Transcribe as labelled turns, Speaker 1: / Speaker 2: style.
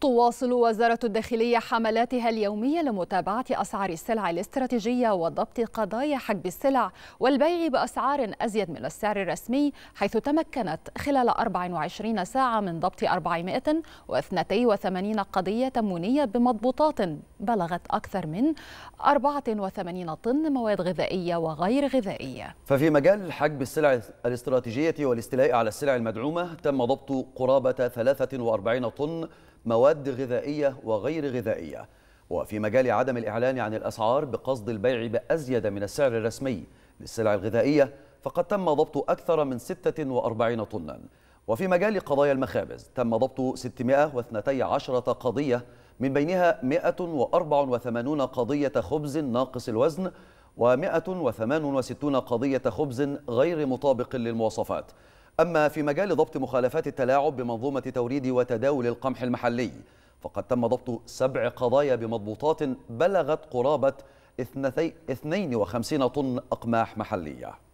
Speaker 1: تواصل وزارة الداخلية حملاتها اليومية لمتابعة أسعار السلع الاستراتيجية وضبط قضايا حجب السلع والبيع بأسعار أزيد من السعر الرسمي حيث تمكنت خلال 24 ساعة من ضبط 482 قضية تمونية بمضبوطات بلغت أكثر من 84 طن مواد غذائية وغير غذائية
Speaker 2: ففي مجال حجب السلع الاستراتيجية والاستيلاء على السلع المدعومة تم ضبط قرابة 43 طن مواد غذائية وغير غذائية وفي مجال عدم الإعلان عن الأسعار بقصد البيع بأزيد من السعر الرسمي للسلع الغذائية فقد تم ضبط أكثر من 46 طناً وفي مجال قضايا المخابز تم ضبط 612 قضية من بينها 184 قضية خبز ناقص الوزن و168 قضية خبز غير مطابق للمواصفات أما في مجال ضبط مخالفات التلاعب بمنظومة توريد وتداول القمح المحلي فقد تم ضبط سبع قضايا بمضبوطات بلغت قرابة 52 طن أقماح محلية